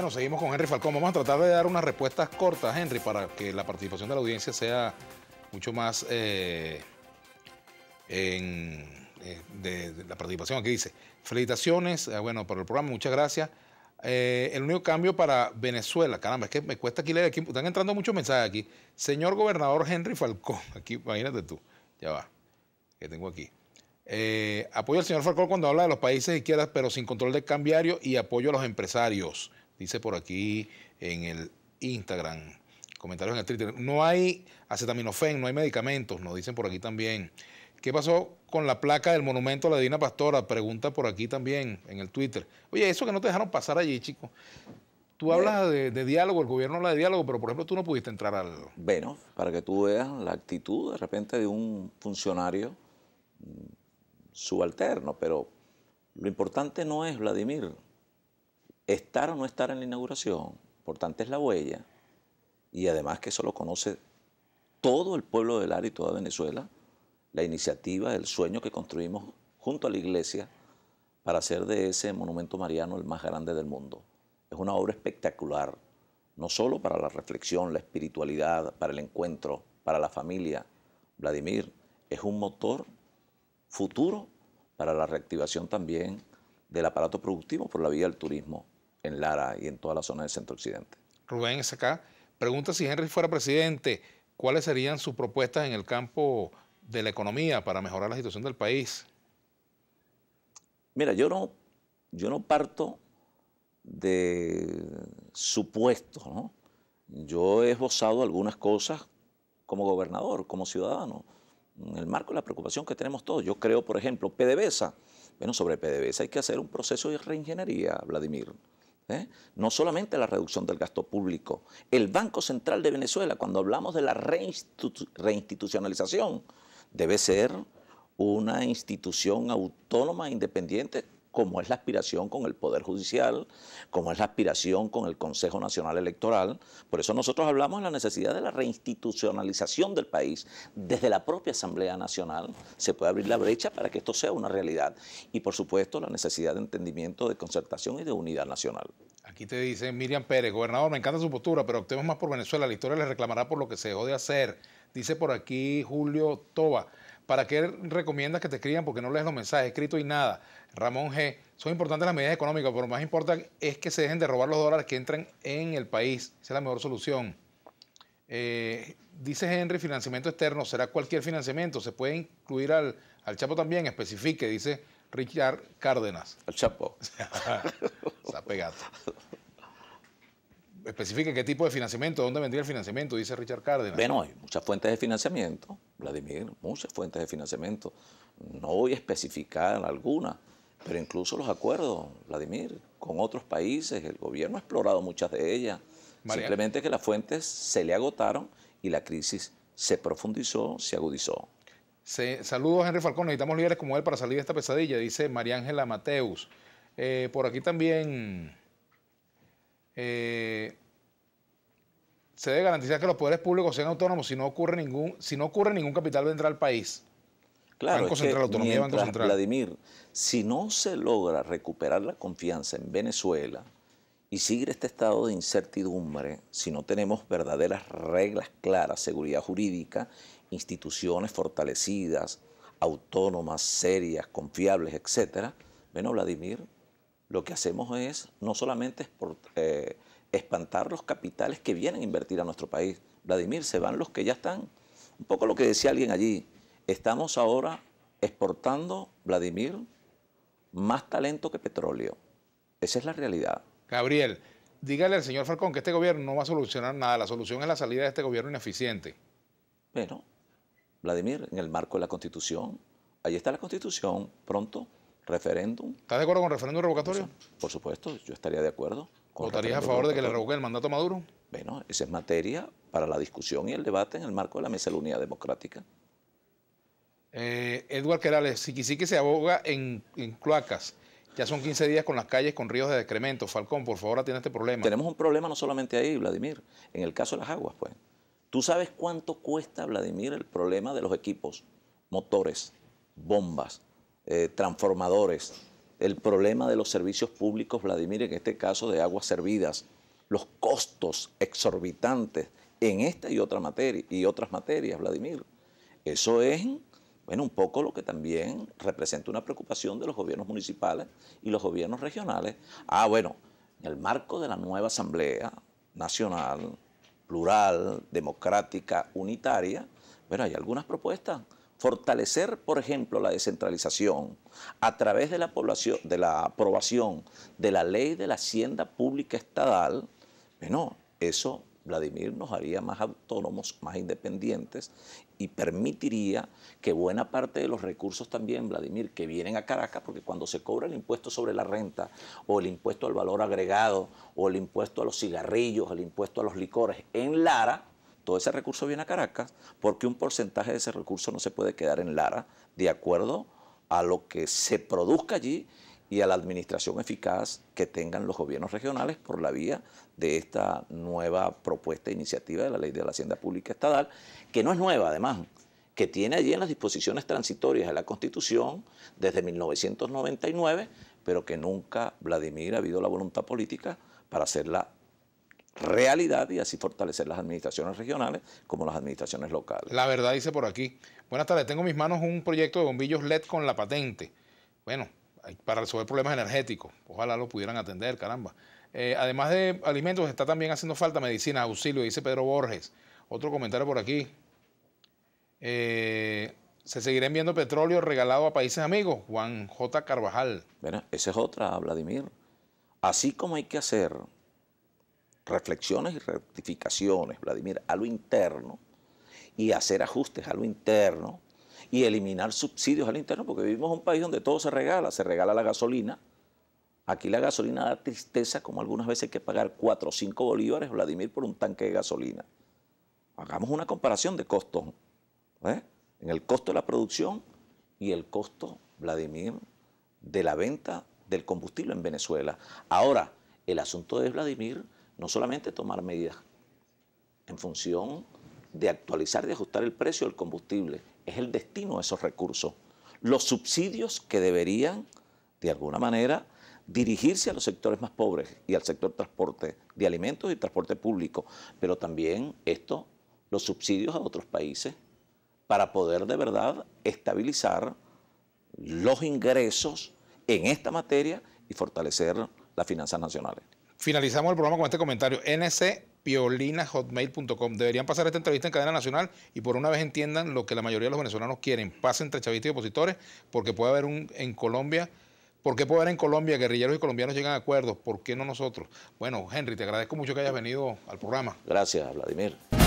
Bueno, seguimos con Henry Falcón. Vamos a tratar de dar unas respuestas cortas, Henry, para que la participación de la audiencia sea mucho más eh, eh, de, la participación. Aquí dice, felicitaciones, eh, bueno, por el programa, muchas gracias. el único cambio para Venezuela, caramba, es que me cuesta aquí leer, están entrando muchos mensajes aquí. Señor gobernador Henry Falcón, aquí imagínate tú, ya va, que tengo aquí. apoyo al señor Falcón cuando habla de los países izquierdas, pero sin control de cambiario y apoyo a los empresarios dice por aquí en el Instagram, comentarios en el Twitter, no hay acetaminofén, no hay medicamentos, nos dicen por aquí también. ¿Qué pasó con la placa del monumento a la Divina Pastora? Pregunta por aquí también en el Twitter. Oye, eso que no te dejaron pasar allí, chico. Tú hablas de, de, diálogo, el gobierno habla de diálogo, pero por ejemplo tú no pudiste entrar al... Bueno, para que tú veas la actitud de repente de un funcionario mm, subalterno, pero lo importante no es Vladimir, estar o no estar en la inauguración, importante es la huella, y además que eso lo conoce todo el pueblo del área y toda Venezuela, la iniciativa, el sueño que construimos junto a la iglesia para hacer de ese monumento mariano el más grande del mundo. Es una obra espectacular, no solo para la reflexión, la espiritualidad, para el encuentro, para la familia. Vladimir es un motor futuro para la reactivación también del aparato productivo por la vía del turismo en Lara y en toda la zona del centro occidente. Rubén es acá. Pregunta si Henry fuera presidente, ¿cuáles serían sus propuestas en el campo de la economía para mejorar la situación del país? Mira, yo no, yo no parto de supuestos, Yo he esbozado algunas cosas como gobernador, como ciudadano en el marco de la preocupación que tenemos todos. Yo creo, por ejemplo, PDVSA. Bueno, sobre PDVSA hay que hacer un proceso de reingeniería, Vladimir. ¿eh? No solamente la reducción del gasto público. El Banco Central de Venezuela, cuando hablamos de la reinstitucionalización, debe ser una institución autónoma, independiente, como es la aspiración con el Poder Judicial, como es la aspiración con el Consejo Nacional Electoral. Por eso nosotros hablamos de la necesidad de la reinstitucionalización del país. Desde la propia Asamblea Nacional se puede abrir la brecha para que esto sea una realidad. Y por supuesto la necesidad de entendimiento, de concertación y de unidad nacional. Aquí te dice Miriam Pérez, gobernador, me encanta su postura, pero optemos más por Venezuela. La historia le reclamará por lo que se dejó de hacer. Dice por aquí Julio Toba. ¿Para qué recomiendas que te escriban? Porque no lees los mensajes escritos y nada. Ramón G. Son importantes las medidas económicas, pero lo más importante es que se dejen de robar los dólares que entran en el país. Esa es la mejor solución. Eh, dice Henry, financiamiento externo, será cualquier financiamiento, se puede incluir al, al Chapo también, especifique, dice Richard Cárdenas. Al Chapo. Está pegado. Especifique qué tipo de financiamiento, dónde vendría el financiamiento, dice Richard Cárdenas. Bueno, hay muchas fuentes de financiamiento. Vladimir muchas fuentes de financiamiento. No voy a especificar alguna, pero incluso los acuerdos, Vladimir, con otros países, el gobierno ha explorado muchas de ellas. Simplemente que las fuentes se le agotaron y la crisis se profundizó, se agudizó. Saludos a Henry Falcón. Necesitamos líderes como él para salir de esta pesadilla, dice María Ángela Mateus. Eh, por aquí también. Eh, se debe garantizar que los poderes públicos sean autónomos si no ocurre ningún, si no ocurre ningún capital vendrá al país. Claro, Banco Central, autonomía Banco Central. Vladimir, si no se logra recuperar la confianza en Venezuela y sigue este estado de incertidumbre, si no tenemos verdaderas reglas claras, seguridad jurídica, instituciones fortalecidas, autónomas, serias, confiables, etcétera, bueno, Vladimir, lo que hacemos es no solamente por, espantar los capitales que vienen a invertir a nuestro país. Vladimir, se van los que ya están. Un poco lo que decía alguien allí, estamos ahora exportando, Vladimir, más talento que petróleo. Esa es la realidad. Gabriel, dígale al señor Falcón que este gobierno no va a solucionar nada. La solución es la salida de este gobierno ineficiente. Bueno, Vladimir, en el marco de la Constitución, ahí está la Constitución, pronto, referéndum. ¿Estás de acuerdo con referéndum revocatorio? Por supuesto, yo estaría de acuerdo. ¿Votarías a favor de que le revoquen el mandato a Maduro? Bueno, esa es materia para la discusión y el debate en el marco de la Mesa de la Unidad Democrática. Eh, Edward Querales, Siquisique se aboga en, cloacas. Ya son 15 días con las calles con ríos de decremento. Falcón, por favor, tiene este problema. Tenemos un problema no solamente ahí, Vladimir. En el caso de las aguas, pues. Tú sabes cuánto cuesta, Vladimir, el problema de los equipos, motores, bombas, eh, transformadores, el problema de los servicios públicos, Vladimir, en este caso de aguas servidas, los costos exorbitantes en esta y otra materia y otras materias, Vladimir. Eso es bueno, un poco lo que también representa una preocupación de los gobiernos municipales y los gobiernos regionales. Ah, bueno, en el marco de la nueva Asamblea Nacional, plural, democrática, unitaria, bueno, hay algunas propuestas fortalecer, por ejemplo, la descentralización a través de la, población, de la aprobación de la ley de la hacienda pública estadal, bueno, eso Vladimir nos haría más autónomos, más independientes y permitiría que buena parte de los recursos también, Vladimir, que vienen a Caracas, porque cuando se cobra el impuesto sobre la renta o el impuesto al valor agregado o el impuesto a los cigarrillos, el impuesto a los licores en Lara, ese recurso viene a Caracas, porque un porcentaje de ese recurso no se puede quedar en Lara, de acuerdo a lo que se produzca allí y a la administración eficaz que tengan los gobiernos regionales por la vía de esta nueva propuesta e iniciativa de la Ley de la Hacienda Pública Estatal, que no es nueva además, que tiene allí en las disposiciones transitorias de la Constitución desde 1999, pero que nunca Vladimir ha habido la voluntad política para hacerla realidad y así fortalecer las administraciones regionales como las administraciones locales. La verdad dice por aquí, buenas tardes, tengo en mis manos un proyecto de bombillos LED con la patente. Bueno, para resolver problemas energéticos, ojalá lo pudieran atender, caramba. Eh, además de alimentos, está también haciendo falta medicina, auxilio, dice Pedro Borges. Otro comentario por aquí. Eh, se seguirán viendo petróleo regalado a países amigos, Juan J. Carvajal. Bueno, esa es otra, Vladimir. Así como hay que hacer reflexiones y rectificaciones, Vladimir, a lo interno y hacer ajustes a lo interno y eliminar subsidios a lo interno, porque vivimos en un país donde todo se regala, se regala la gasolina. Aquí la gasolina da tristeza, como algunas veces hay que pagar 4 o 5 bolívares, Vladimir, por un tanque de gasolina. Hagamos una comparación de costos, ¿eh? en el costo de la producción y el costo, Vladimir, de la venta del combustible en Venezuela. Ahora, el asunto es, Vladimir, no solamente tomar medidas en función de actualizar y ajustar el precio del combustible, es el destino de esos recursos. Los subsidios que deberían, de alguna manera, dirigirse a los sectores más pobres y al sector transporte de alimentos y transporte público, pero también esto, los subsidios a otros países, para poder de verdad estabilizar los ingresos en esta materia y fortalecer las finanzas nacionales finalizamos el programa con este comentario. ncpiolinahotmail.com. Deberían pasar esta entrevista en cadena nacional y por una vez entiendan lo que la mayoría de los venezolanos quieren. Pasen entre chavistas y opositores, porque puede haber un en Colombia. porque puede haber en Colombia guerrilleros y colombianos llegan a acuerdos? ¿Por qué no nosotros? Bueno, Henry, te agradezco mucho que hayas venido al programa. Gracias, Vladimir.